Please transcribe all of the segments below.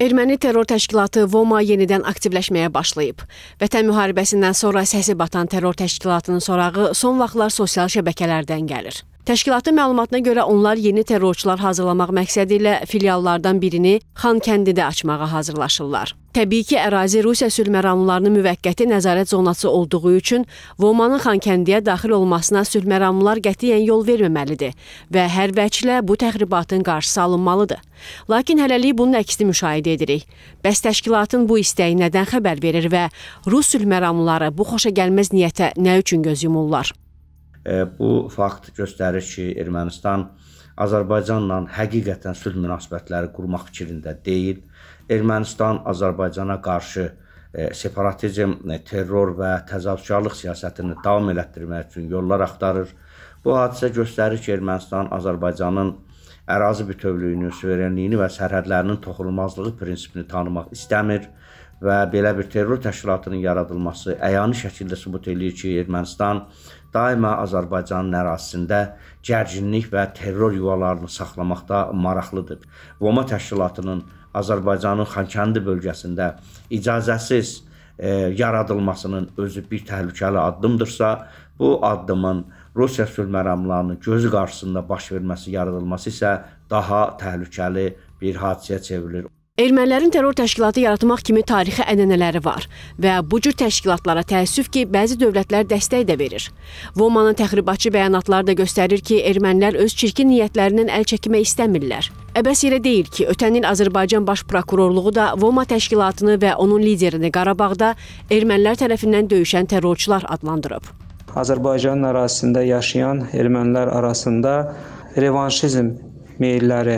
Erməni terror təşkilatı VOMA yenidən aktivləşməyə başlayıb. Vətən müharibəsindən sonra səsi batan terror təşkilatının sorağı son vaxtlar sosial şəbəkələrdən gəlir. Təşkilatın məlumatına görə onlar yeni terrorçular hazırlamaq məqsədi ilə filiallardan birini Xankəndidə açmağa hazırlaşırlar. Təbii ki, ərazi Rusiya sülhməramlılarının müvəqqəti nəzarət zonası olduğu üçün VOMA-nın Xankəndiyə daxil olmasına sülhməramlılar qətiyyən yol verməməlidir və hər vəclə bu təxribatın qarşısı alınmalıdır. Lakin hələlik bunun əksini müşahidə edirik. Bəs təşkilatın bu istəyi nədən xəbər verir və rus sülh məramlıları bu xoşagəlməz niyyətə nə üçün göz yumurlar? E, bu fakt göstərir ki, Ermənistan Azərbaycanla həqiqətən sülh münasibətləri qurmaq fikrində deyil. Ermənistan Azərbaycana qarşı e, separatizm, e, terror və təzadkarlıq siyasətini davam elətdirmək üçün yollar axtarır. Bu hadisə göstərir ki, Ermənistan Azərbaycanın ərazi bütövlüyünü, suverenliyini və sərhədlərinin toxunulmazlığı prinsipini tanımaq istəmir və belə bir terror təşkilatının yaradılması əyani şəkildə sübut eləyir ki, Ermənistan daima Azərbaycanın ərazisində gərginlik və terror yuvalarını saxlamaqda maraqlıdır. Voma təşkilatının Azərbaycanın Xankəndi bölgəsində icazəsiz e, yaradılmasının özü bir təhlükəli addımdırsa, bu addımın e, Rusiya sülhməramlarının gözü qarşısında baş verməsi, yaradılması isə daha təhlükəli bir hadisəyə çevrilir. Ermənilərin terror təşkilatı yaratmaq kimi tarixi ənənələri var və bu cür təşkilatlara təəssüf ki, bəzi dövlətlər dəstək də verir. Vomanın təxribatçı bəyanatları da göstərir ki, ermənilər öz çirkin niyyətlərindən əl çəkmək istəmirlər. Əbəs yerə deyil ki, ötən il Azərbaycan Baş Prokurorluğu da Voma təşkilatını və onun liderini Qarabağda ermənilər tərəfindən döyüşən terrorçular adlandırıb. Azərbaycanın ərazisində yaşayan ermənilər arasında revanşizm meyilləri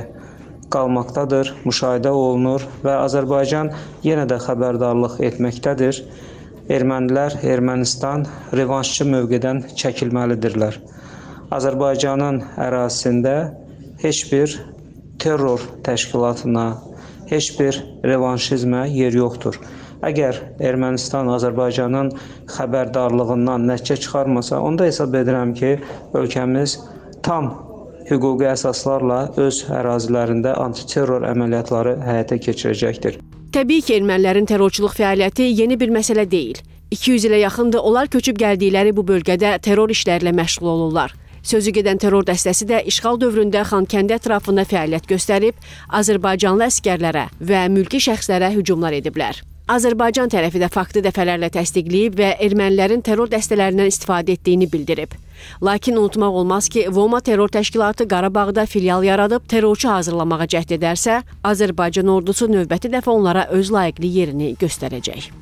qalmaqdadır, müşahidə olunur və Azərbaycan yenə də xəbərdarlıq etməkdədir. Ermənilər Ermənistan revanşçı mövqedən çəkilməlidirlər. Azərbaycanın ərazisində heç bir terror təşkilatına, heç bir revanşizmə yer yoxdur. Əgər Ermənistan Azərbaycanın xəbərdarlığından nəticə çıxarmasa, onda hesab edirəm ki, ölkəmiz tam hüquqi əsaslarla öz ərazilərində antiterror əməliyyatları həyata keçirəcəkdir. Təbii ki, ermənilərin terrorçuluq fəaliyyəti yeni bir məsələ deyil. 200 ilə yaxındır onlar köçüb gəldikləri bu bölgədə terror işlərlə məşğul olurlar. Sözü gedən terror dəstəsi də işğal dövründə Xankəndi ətrafında fəaliyyət göstərib, Azərbaycanlı əskərlərə və mülki şəxslərə hücumlar ediblər. Azərbaycan tərəfi də faktı dəfələrlə təsdiqləyib və ermənilərin terror dəstələrindən istifadə etdiyini bildirib. Lakin unutmaq olmaz ki, Voma terror təşkilatı Qarabağda filial yaradıb terrorçu hazırlamağa cəhd edərsə, Azərbaycan ordusu növbəti dəfə onlara öz layiqli yerini göstərəcək.